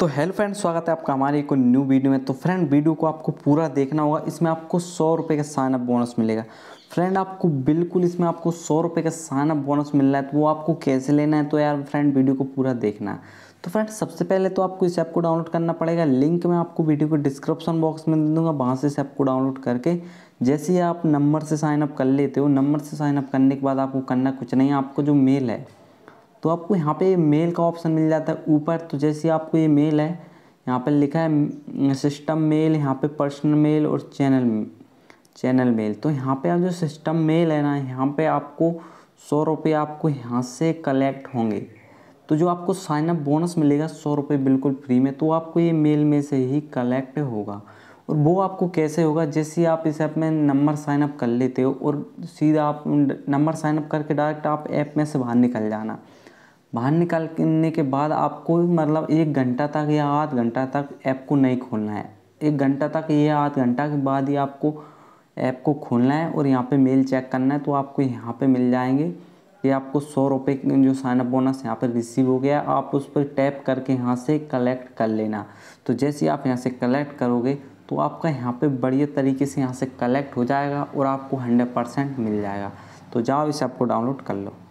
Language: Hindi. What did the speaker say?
तो हेलो फ्रेंड स्वागत है आपका हमारी एक न्यू वीडियो में तो फ्रेंड वीडियो को आपको पूरा देखना होगा इसमें आपको सौ रुपये का साइन अप बोनस मिलेगा फ्रेंड आपको बिल्कुल इसमें आपको सौ रुपये का साइन अप बोनस मिल रहा है तो वो आपको कैसे लेना है तो यार फ्रेंड वीडियो को पूरा देखना तो फ्रेंड सबसे पहले तो आपको इस ऐप को डाउनलोड करना पड़ेगा लिंक मैं आपको वीडियो को डिस्क्रिप्शन बॉक्स में दे दूँगा वहाँ से इस ऐप को डाउनलोड करके जैसे ही आप नंबर से साइनअप कर लेते हो नंबर से साइनअप करने के बाद आपको करना कुछ नहीं आपको जो मेल है तो आपको यहाँ पे मेल का ऑप्शन मिल जाता है ऊपर तो जैसे आपको ये मेल है यहाँ पर लिखा है सिस्टम मेल यहाँ पे पर्सनल मेल और चैनल चैनल मेल तो यहाँ पे आप जो सिस्टम मेल है ना यहाँ पे आपको सौ रुपये आपको यहाँ से कलेक्ट होंगे तो जो आपको साइनअप बोनस मिलेगा सौ रुपये बिल्कुल फ्री में तो आपको ये मेल में से ही कलेक्ट होगा और वो आपको कैसे होगा जैसे आप इस ऐप में नंबर साइनअप कर लेते हो और सीधा आप नंबर साइनअप करके डायरेक्ट आप ऐप में से बाहर निकल जाना बाहर निकालने के बाद आपको मतलब एक घंटा तक या आध घंटा तक ऐप को नहीं खोलना है एक घंटा तक या आध घंटा के बाद ही आपको ऐप को खोलना है और यहाँ पे मेल चेक करना है तो आपको यहाँ पे मिल जाएंगे कि आपको सौ रुपये जो साइनअप बोनस यहाँ पर रिसीव हो गया आप उस पर टैप करके यहाँ से कलेक्ट कर लेना तो जैसे आप यहाँ से कलेक्ट करोगे तो आपका यहाँ पे बढ़िया तरीके से यहाँ से कलेक्ट हो जाएगा और आपको हंड्रेड परसेंट मिल जाएगा तो जाओ इस ऐप को डाउनलोड कर लो